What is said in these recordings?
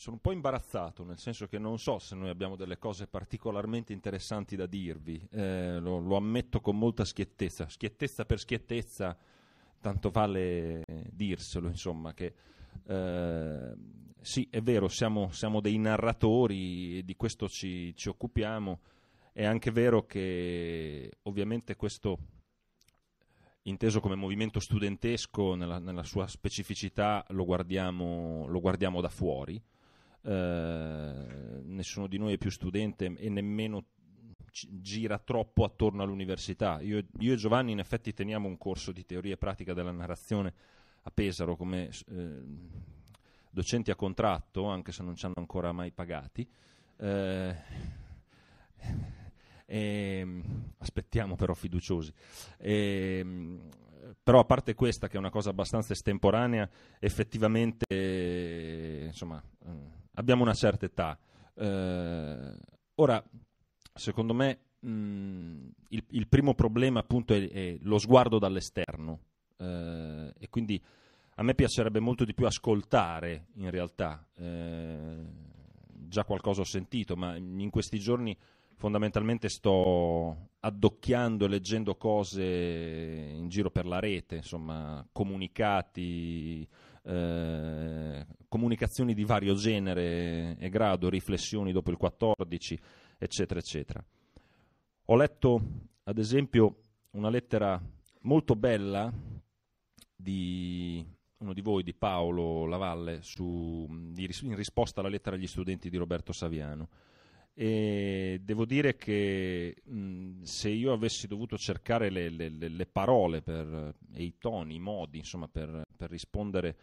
sono un po' imbarazzato, nel senso che non so se noi abbiamo delle cose particolarmente interessanti da dirvi, eh, lo, lo, ammetto con molta schiettezza, schiettezza per schiettezza, tanto vale dirselo, insomma, che eh, sì, è vero, siamo, siamo, dei narratori e di questo ci, ci occupiamo, è anche vero che ovviamente questo inteso come movimento studentesco nella, nella sua specificità lo guardiamo, lo guardiamo da fuori, eh, nessuno di noi è più studente e nemmeno gira troppo attorno all'università. Io, io, e Giovanni in effetti teniamo un corso di teoria e pratica della narrazione a Pesaro come eh, docenti a contratto, anche se non ci hanno ancora mai pagati. Eh, e, ehm, aspettiamo però fiduciosi. E, ehm, però a parte questa che è una cosa abbastanza estemporanea, effettivamente eh, insomma, abbiamo una certa età. Eh, ora, secondo me, mh, mm, il, il, primo problema appunto è, è lo sguardo dall'esterno eh, e quindi a me piacerebbe molto di più ascoltare in realtà. Eh, già qualcosa ho sentito, ma in questi giorni fondamentalmente sto addocchiando e leggendo cose in giro per la rete, insomma, comunicati eh, comunicazioni di vario genere e grado, riflessioni dopo il 14, eccetera, eccetera. Ho letto, ad esempio, una lettera molto bella di uno di voi, di Paolo Lavalle, su, in risposta alla lettera agli studenti di Roberto Saviano. E devo dire che mh, se io avessi dovuto cercare le, le, le parole per, e i toni, i modi, insomma, per per rispondere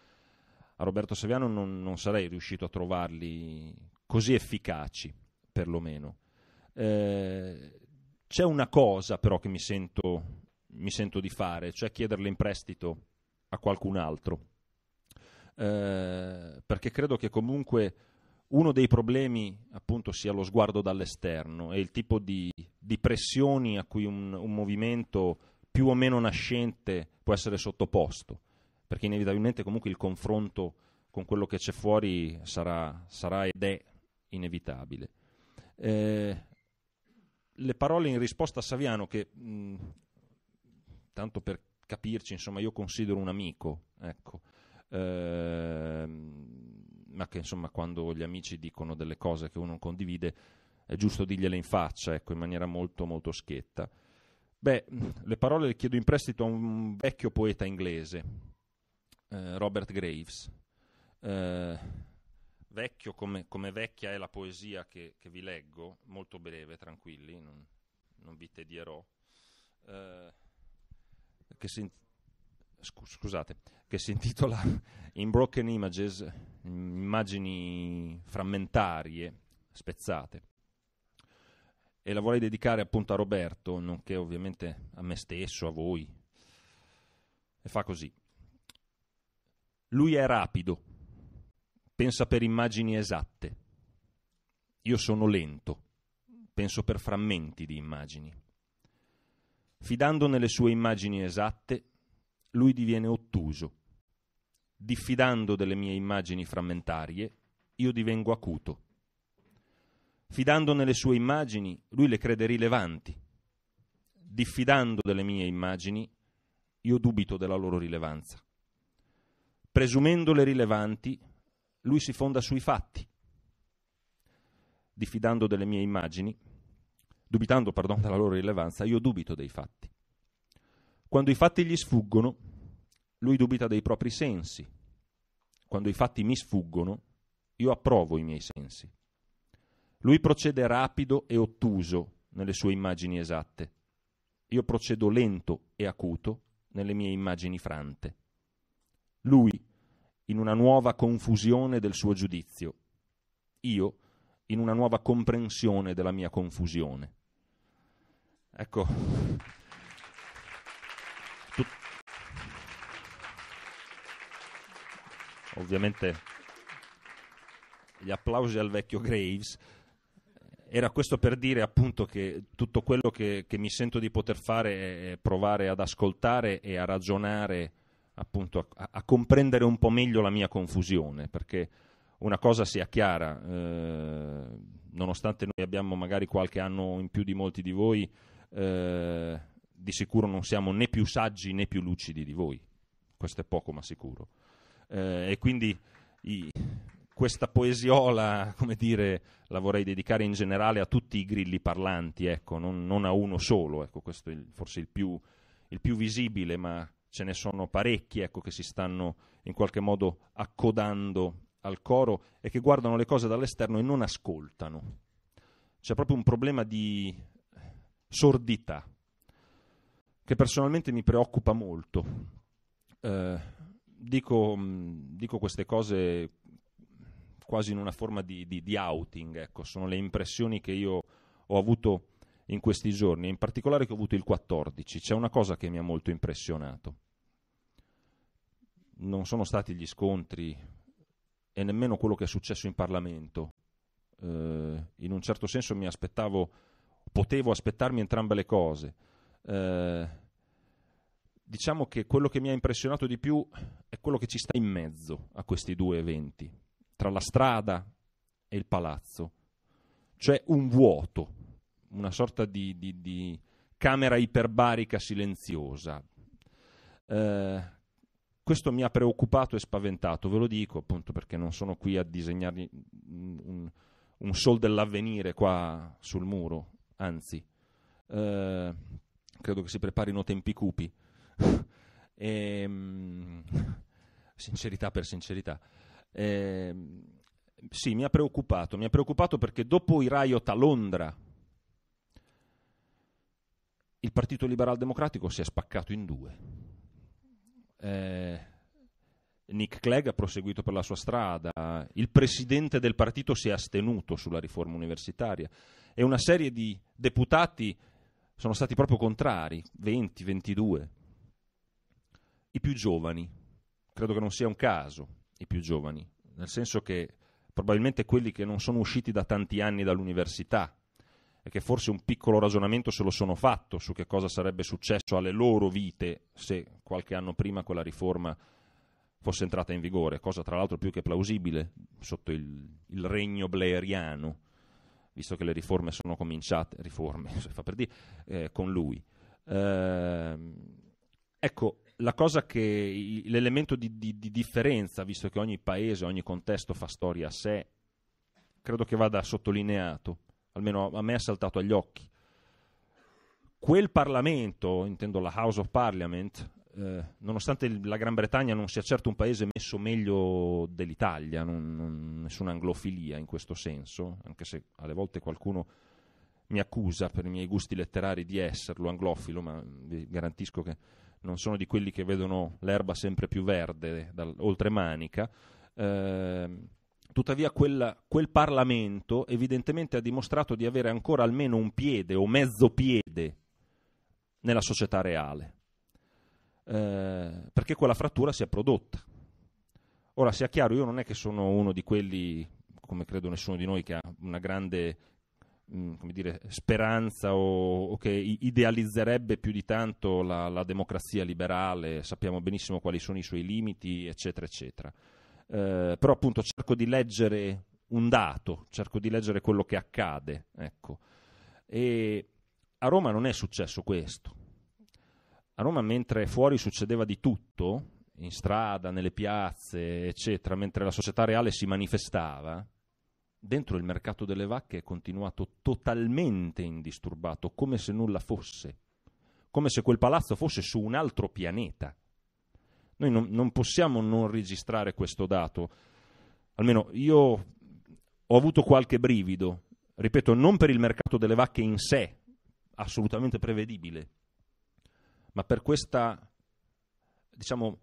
a Roberto Saviano non, non sarei riuscito a trovarli così efficaci, perlomeno. Eh, c'è una cosa però che mi sento, mi sento di fare, cioè chiederle in prestito a qualcun altro, eh, perché credo che comunque uno dei problemi appunto sia lo sguardo dall'esterno e il tipo di, di pressioni a cui un, un, movimento più o meno nascente può essere sottoposto perché inevitabilmente comunque il confronto con quello che c'è fuori sarà, sarà ed è inevitabile. Eh, le parole in risposta a Saviano, che mh, tanto per capirci, insomma, io considero un amico, ecco, eh, ma che insomma quando gli amici dicono delle cose che uno non condivide è giusto dirgliele in faccia, ecco, in maniera molto molto schietta. Beh, le parole le chiedo in prestito a un vecchio poeta inglese, eh, Robert Graves. Eh, vecchio come, come, vecchia è la poesia che, che, vi leggo, molto breve, tranquilli, non, non vi tedierò. Eh, che si, scusate, che si intitola In Broken Images, immagini frammentarie, spezzate. E la vorrei dedicare appunto a Roberto, nonché ovviamente a me stesso, a voi. E fa così. Lui è rapido, pensa per immagini esatte. Io sono lento, penso per frammenti di immagini. Fidando nelle sue immagini esatte, lui diviene ottuso. Diffidando delle mie immagini frammentarie, io divengo acuto. Fidando nelle sue immagini, lui le crede rilevanti. Diffidando delle mie immagini, io dubito della loro rilevanza presumendole rilevanti, lui si fonda sui fatti, diffidando delle mie immagini, dubitando, pardon, della loro rilevanza, io dubito dei fatti. Quando i fatti gli sfuggono, lui dubita dei propri sensi. Quando i fatti mi sfuggono, io approvo i miei sensi. Lui procede rapido e ottuso nelle sue immagini esatte. Io procedo lento e acuto nelle mie immagini frante. Lui, in una nuova confusione del suo giudizio. Io, in una nuova comprensione della mia confusione. Ecco. Tut- Ovviamente gli applausi al vecchio Graves. Era questo per dire appunto che tutto quello che, che mi sento di poter fare è provare ad ascoltare e a ragionare appunto a, a, comprendere un po' meglio la mia confusione, perché una cosa sia chiara, eh, nonostante noi abbiamo magari qualche anno in più di molti di voi, eh, di sicuro non siamo né più saggi né più lucidi di voi, questo è poco ma sicuro. Eh, e quindi i, questa poesiola, come dire, la vorrei dedicare in generale a tutti i grilli parlanti, ecco, non, non, a uno solo, ecco, questo è il, forse il più, il più visibile, ma ce ne sono parecchi ecco, che si stanno in qualche modo accodando al coro e che guardano le cose dall'esterno e non ascoltano. C'è proprio un problema di sordità che personalmente mi preoccupa molto. Eh, dico, mm, dico, queste cose quasi in una forma di, di, di outing, ecco. sono le impressioni che io ho avuto in questi giorni, in particolare che ho avuto il 14. C'è una cosa che mi ha molto impressionato non sono stati gli scontri e nemmeno quello che è successo in Parlamento. Eh, in un certo senso mi aspettavo, potevo aspettarmi entrambe le cose. Eh, diciamo che quello che mi ha impressionato di più è quello che ci sta in mezzo a questi due eventi, tra la strada e il palazzo. C'è cioè un vuoto, una sorta di, di, di camera iperbarica silenziosa. Eh, questo mi ha preoccupato e spaventato, ve lo dico appunto perché non sono qui a disegnarvi un, un sol dell'avvenire qua sul muro, anzi, eh, credo che si preparino tempi cupi. e, ehm, sincerità per sincerità. E, ehm, sì, mi ha preoccupato, mi ha preoccupato perché dopo i riot a Londra il Partito Liberal Democratico si è spaccato in due eh, Nick Clegg ha proseguito per la sua strada, il presidente del partito si è astenuto sulla riforma universitaria e una serie di deputati sono stati proprio contrari, 20, 22. I più giovani, credo che non sia un caso, i più giovani, nel senso che probabilmente quelli che non sono usciti da tanti anni dall'università che forse un piccolo ragionamento se lo sono fatto su che cosa sarebbe successo alle loro vite se qualche anno prima quella riforma fosse entrata in vigore, cosa tra l'altro più che plausibile sotto il, il regno blairiano, visto che le riforme sono cominciate, riforme, se fa per dire, eh, con lui. Eh, ecco, la cosa che, l'elemento di, di, di differenza, visto che ogni paese, ogni contesto fa storia a sé, credo che vada sottolineato almeno a me è saltato agli occhi. Quel Parlamento, intendo la House of Parliament, eh, nonostante la Gran Bretagna non sia certo un paese messo meglio dell'Italia, non, non, nessuna anglofilia in questo senso, anche se alle volte qualcuno mi accusa per i miei gusti letterari di esserlo anglofilo, ma vi garantisco che non sono di quelli che vedono l'erba sempre più verde dal, oltre manica. Eh, tuttavia quel, quel Parlamento evidentemente ha dimostrato di avere ancora almeno un piede o mezzo piede nella società reale, eh, perché quella frattura si è prodotta. Ora sia chiaro, io non è che sono uno di quelli, come credo nessuno di noi, che ha una grande mh, mm, dire, speranza o, o, che idealizzerebbe più di tanto la, la democrazia liberale, sappiamo benissimo quali sono i suoi limiti, eccetera, eccetera eh, però appunto cerco di leggere un dato, cerco di leggere quello che accade, ecco. E a Roma non è successo questo. A Roma mentre fuori succedeva di tutto, in strada, nelle piazze, eccetera, mentre la società reale si manifestava, dentro il mercato delle vacche è continuato totalmente indisturbato, come se nulla fosse, come se quel palazzo fosse su un altro pianeta. Noi non, non possiamo non registrare questo dato. Almeno io ho avuto qualche brivido, ripeto, non per il mercato delle vacche in sé, assolutamente prevedibile, ma per questa, diciamo,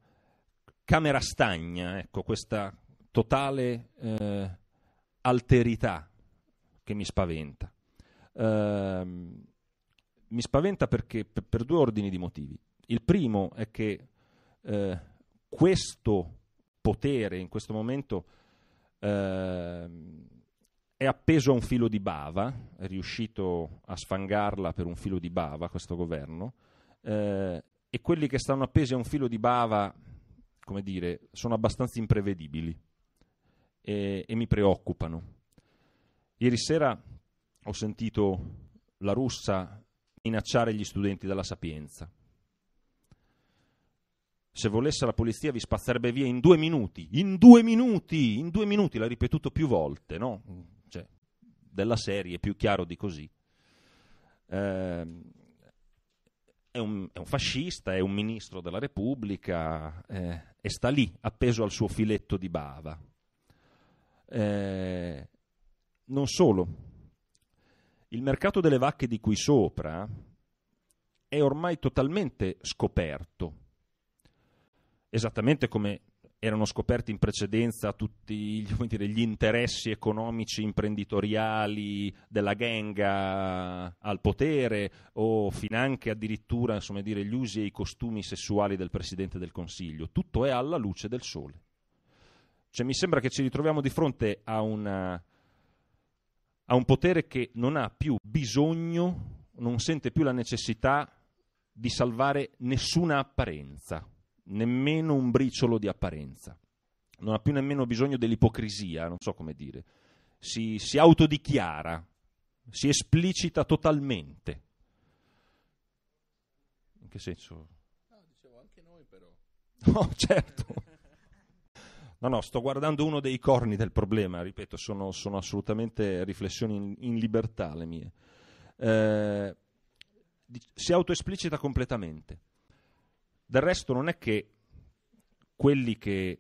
camera stagna, ecco, questa totale eh, alterità che mi spaventa. Eh, mi spaventa perché, per due ordini di motivi. Il primo è che eh, questo potere in questo momento eh, è appeso a un filo di bava, è riuscito a sfangarla per un filo di bava questo governo, eh, e quelli che stanno appesi a un filo di bava, come dire, sono abbastanza imprevedibili e, e mi preoccupano. Ieri sera ho sentito la russa minacciare gli studenti della Sapienza. Se volesse la polizia vi spazzerebbe via in due minuti, in due minuti, in due minuti, l'ha ripetuto più volte, no? Cioè, della serie, più chiaro di così. Eh, è, un, è, un, fascista, è un ministro della Repubblica eh, e sta lì, appeso al suo filetto di bava. Eh, non solo, il mercato delle vacche di qui sopra è ormai totalmente scoperto esattamente come erano scoperti in precedenza tutti dire, gli interessi economici imprenditoriali della gang al potere o finanche addirittura insomma, dire, gli usi e i costumi sessuali del Presidente del Consiglio. Tutto è alla luce del sole. Cioè, mi sembra che ci ritroviamo di fronte a, una, a un potere che non ha più bisogno, non sente più la necessità di salvare nessuna apparenza nemmeno un briciolo di apparenza, non ha più nemmeno bisogno dell'ipocrisia, non so come dire, si, si autodichiara, si esplicita totalmente. In che senso? No, dicevo anche noi però. No, certo. No, no, sto guardando uno dei corni del problema, ripeto, sono, sono assolutamente riflessioni in, in, libertà le mie. Eh, si autoesplicita completamente del resto non è che quelli che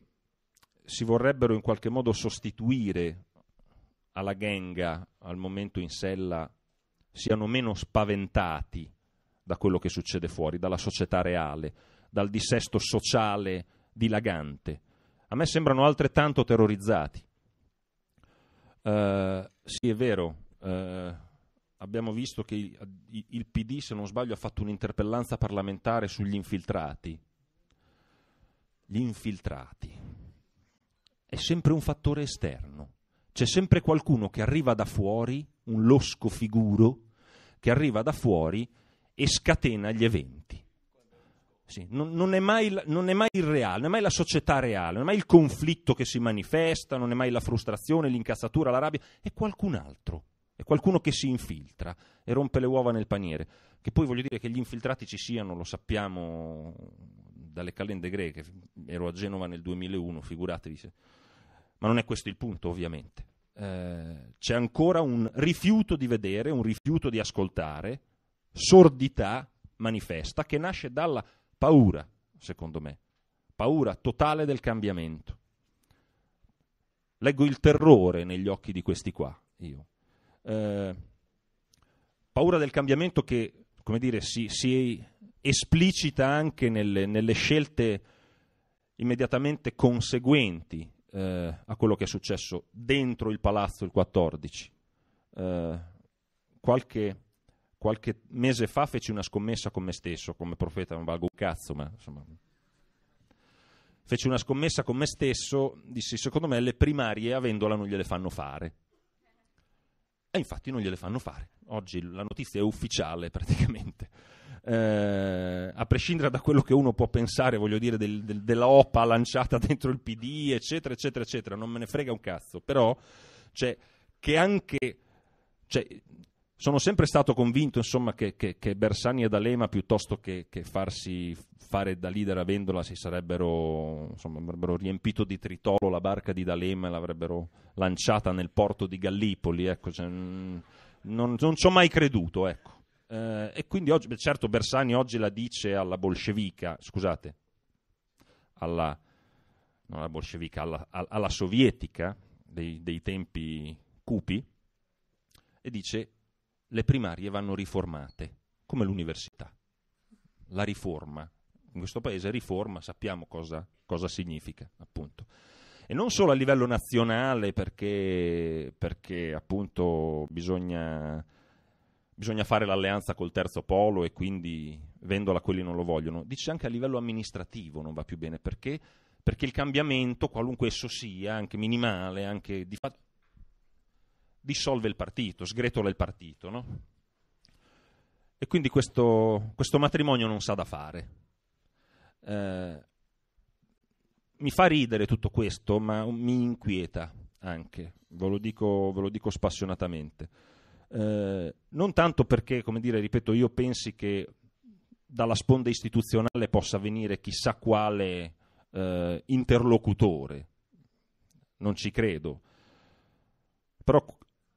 si vorrebbero in qualche modo sostituire alla ghenga al momento in sella siano meno spaventati da quello che succede fuori, dalla società reale, dal dissesto sociale dilagante. A me sembrano altrettanto terrorizzati. Uh, sì, è vero. Uh, abbiamo visto che il PD, se non sbaglio, ha fatto un'interpellanza parlamentare sugli infiltrati. Gli infiltrati. È sempre un fattore esterno. C'è sempre qualcuno che arriva da fuori, un losco figuro, che arriva da fuori e scatena gli eventi. Sì, non, non, è mai, non, è mai, il reale, non è mai la società reale, non è mai il conflitto che si manifesta, non è mai la frustrazione, l'incazzatura, la rabbia, è qualcun altro qualcuno che si infiltra e rompe le uova nel paniere. Che poi voglio dire che gli infiltrati ci siano, lo sappiamo dalle calende greche, ero a Genova nel 2001, figuratevi se... Ma non è questo il punto, ovviamente. Eh, c'è ancora un rifiuto di vedere, un rifiuto di ascoltare, sordità manifesta che nasce dalla paura, secondo me, paura totale del cambiamento. Leggo il terrore negli occhi di questi qua, io. Eh, paura del cambiamento che come dire, si, si esplicita anche nelle, nelle, scelte immediatamente conseguenti eh, a quello che è successo dentro il palazzo il 14. Eh, qualche, qualche, mese fa feci una scommessa con me stesso, come profeta non valgo un cazzo, ma insomma... Feci una scommessa con me stesso, dissi secondo me le primarie avendola, non gliele fanno fare e infatti non gliele fanno fare. Oggi la notizia è ufficiale praticamente. Eh, a prescindere da quello che uno può pensare, voglio dire, del, del, della OPA lanciata dentro il PD, eccetera, eccetera, eccetera, non me ne frega un cazzo, però cioè, che anche cioè, sono sempre stato convinto insomma, che, che, che, Bersani e D'Alema piuttosto che, che, farsi fare da leader a Vendola si sarebbero insomma, avrebbero riempito di tritolo la barca di D'Alema e l'avrebbero lanciata nel porto di Gallipoli ecco, cioè, mm, non, non, ci ho mai creduto ecco. eh, e quindi oggi, certo Bersani oggi la dice alla bolscevica scusate alla, non alla bolscevica alla, alla, alla sovietica dei, dei tempi cupi e dice le primarie vanno riformate, come l'università. La riforma. In questo paese riforma sappiamo cosa, cosa significa, appunto. E non solo a livello nazionale, perché, perché appunto bisogna, bisogna fare l'alleanza col terzo polo e quindi vendola a quelli che non lo vogliono. Dice anche a livello amministrativo non va più bene perché, perché il cambiamento, qualunque esso sia, anche minimale, anche di fatto, dissolve il partito, sgretola il partito. No? E quindi questo, questo, matrimonio non sa da fare. Eh, mi fa ridere tutto questo, ma mi inquieta anche, ve lo dico, ve lo dico spassionatamente. Eh, non tanto perché, come dire, ripeto, io pensi che dalla sponda istituzionale possa venire chissà quale eh, interlocutore, non ci credo, però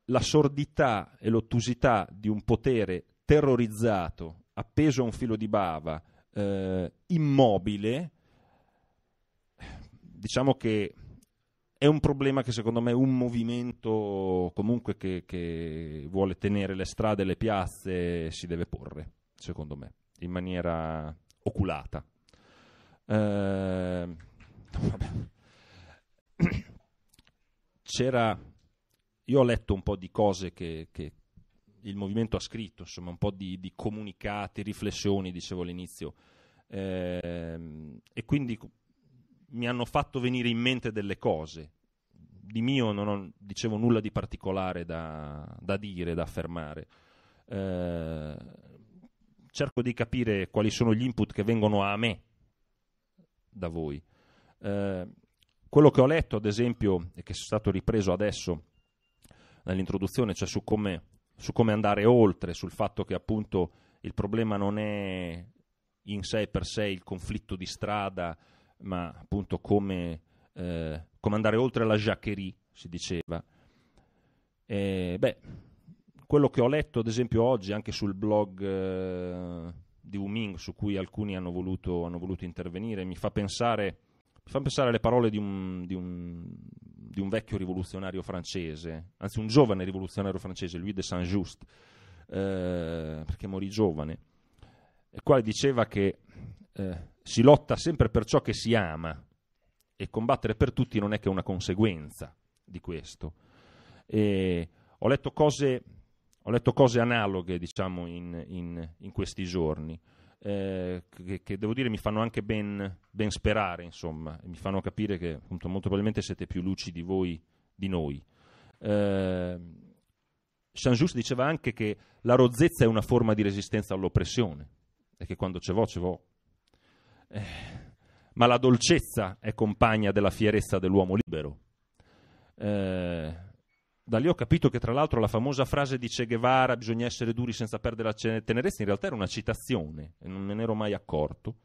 la sordità e l'ottusità di un potere terrorizzato, appeso a un filo di bava, eh, immobile, diciamo che è un problema che secondo me un movimento comunque che, che, vuole tenere le strade e le piazze si deve porre, secondo me, in maniera oculata. Eh, C'era io ho letto un po' di cose che, che il movimento ha scritto, insomma, un po' di, di comunicati, riflessioni, dicevo all'inizio, eh, e quindi mi hanno fatto venire in mente delle cose. Di mio non ho, dicevo, nulla di particolare da, da dire, da affermare. Eh, cerco di capire quali sono gli input che vengono a me da voi. Eh, quello che ho letto, ad esempio, e che è stato ripreso adesso nell'introduzione, cioè su come, su come andare oltre, sul fatto che appunto il problema non è in sé per sé il conflitto di strada, ma appunto come, eh, come andare oltre la jacquerie, si diceva. E, beh, quello che ho letto ad esempio oggi anche sul blog eh, di Wuming, su cui alcuni hanno voluto, hanno voluto intervenire, mi fa pensare, mi fa pensare alle parole di un, di un di un vecchio rivoluzionario francese, anzi un giovane rivoluzionario francese, Louis de Saint-Just, eh, perché morì giovane, il quale diceva che eh, si lotta sempre per ciò che si ama e combattere per tutti non è che una conseguenza di questo. E ho letto cose, ho letto cose analoghe, diciamo, in, in, in questi giorni eh, che, che, devo dire mi fanno anche ben, ben sperare, insomma, mi fanno capire che appunto, molto probabilmente siete più lucidi voi di noi. Eh, Saint-Just diceva anche che la rozzezza è una forma di resistenza all'oppressione, e che quando ce vo, ce vo. Eh, ma la dolcezza è compagna della fierezza dell'uomo libero. Eh, da lì ho capito che tra l'altro la famosa frase di Che Guevara bisogna essere duri senza perdere la tenerezza in realtà era una citazione e non me ne ero mai accorto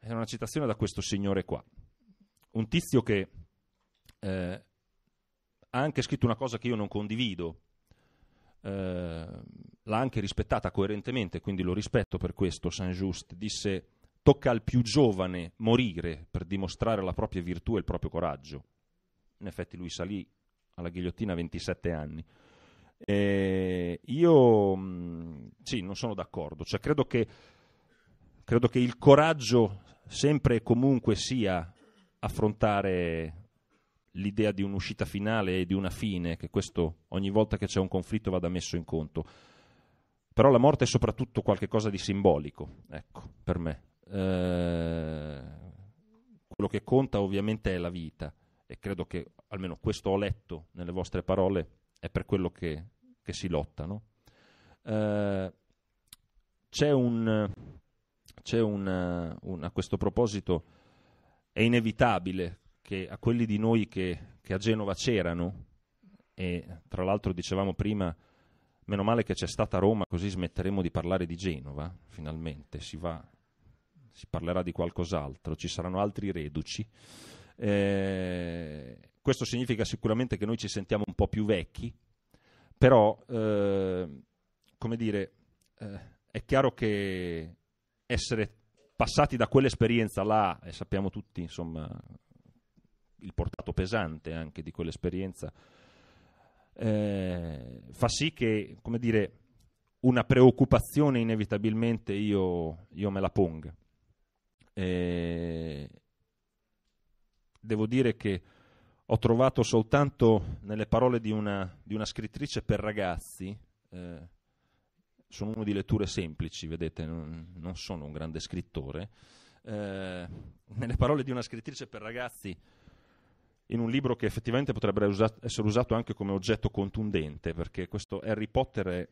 era una citazione da questo signore qua un tizio che eh, ha anche scritto una cosa che io non condivido eh, l'ha anche rispettata coerentemente quindi lo rispetto per questo Saint-Just disse tocca al più giovane morire per dimostrare la propria virtù e il proprio coraggio in effetti lui salì alla ghigliottina a 27 anni. E io mm, sì, non sono d'accordo, cioè, credo, che, credo che il coraggio sempre e comunque sia affrontare l'idea di un'uscita finale e di una fine, che questo ogni volta che c'è un conflitto vada messo in conto. Però la morte è soprattutto qualcosa di simbolico, ecco, per me. Eh, quello che conta ovviamente è la vita e credo che almeno questo ho letto nelle vostre parole, è per quello che, che si lotta. No? Eh, c'è, un, c'è un, un, a questo proposito, è inevitabile che a quelli di noi che, che a Genova c'erano, e tra l'altro dicevamo prima, meno male che c'è stata Roma, così smetteremo di parlare di Genova, finalmente, si va, si parlerà di qualcos'altro, ci saranno altri reduci. Eh, questo significa sicuramente che noi ci sentiamo un po' più vecchi, però, eh, come dire, eh, è chiaro che essere passati da quell'esperienza là, e sappiamo tutti, insomma, il portato pesante anche di quell'esperienza, eh, fa sì che, come dire, una preoccupazione inevitabilmente io, io me la ponga. Eh, devo dire che ho trovato soltanto nelle parole di una, di una scrittrice per ragazzi, eh, sono uno di letture semplici, vedete, non, non sono un grande scrittore, eh, nelle parole di una scrittrice per ragazzi in un libro che effettivamente potrebbe usato, essere usato anche come oggetto contundente, perché questo Harry Potter è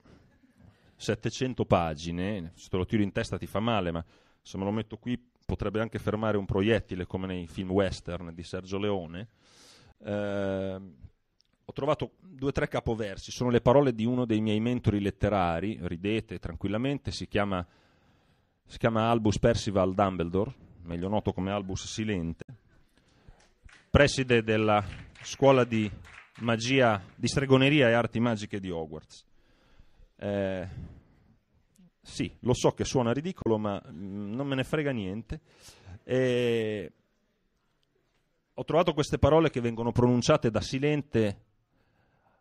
700 pagine, se te lo tiro in testa ti fa male, ma se me lo metto qui potrebbe anche fermare un proiettile come nei film western di Sergio Leone. Eh, ho trovato due o tre capoversi, sono le parole di uno dei miei mentori letterari, ridete tranquillamente, si chiama, si chiama Albus Percival Dumbledore, meglio noto come Albus Silente, preside della scuola di magia, di stregoneria e arti magiche di Hogwarts. Eh, sì, lo so che suona ridicolo, ma mm, non me ne frega niente. E... Ho trovato queste parole che vengono pronunciate da Silente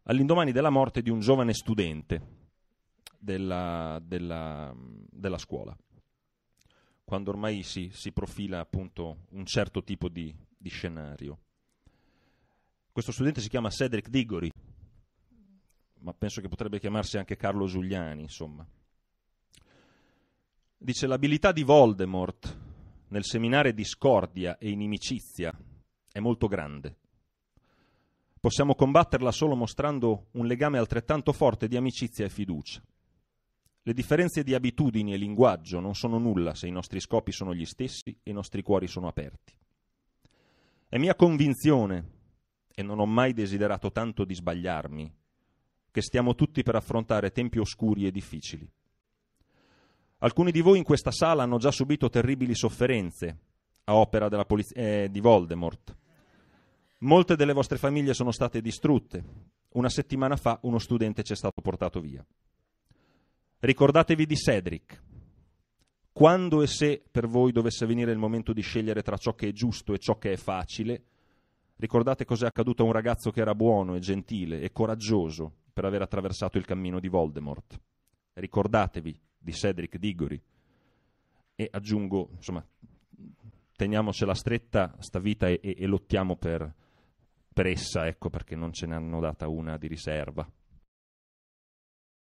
all'indomani della morte di un giovane studente della, della, della scuola, quando ormai si, si, profila appunto un certo tipo di, di scenario. Questo studente si chiama Cedric Diggory, ma penso che potrebbe chiamarsi anche Carlo Giuliani, insomma. Dice l'abilità di Voldemort nel seminare discordia e inimicizia è molto grande. Possiamo combatterla solo mostrando un legame altrettanto forte di amicizia e fiducia. Le differenze di abitudini e linguaggio non sono nulla se i nostri scopi sono gli stessi e i nostri cuori sono aperti. È mia convinzione, e non ho mai desiderato tanto di sbagliarmi, che stiamo tutti per affrontare tempi oscuri e difficili. Alcuni di voi in questa sala hanno già subito terribili sofferenze a opera poliz- eh, di Voldemort. Molte delle vostre famiglie sono state distrutte. Una settimana fa uno studente ci è stato portato via. Ricordatevi di Cedric. Quando e se per voi dovesse venire il momento di scegliere tra ciò che è giusto e ciò che è facile, ricordate cos'è accaduto a un ragazzo che era buono e gentile e coraggioso per aver attraversato il cammino di Voldemort. Ricordatevi di Cedric Diggory. E aggiungo, insomma, teniamocela stretta sta vita e, e, e lottiamo per, per essa, ecco, perché non ce ne hanno data una di riserva.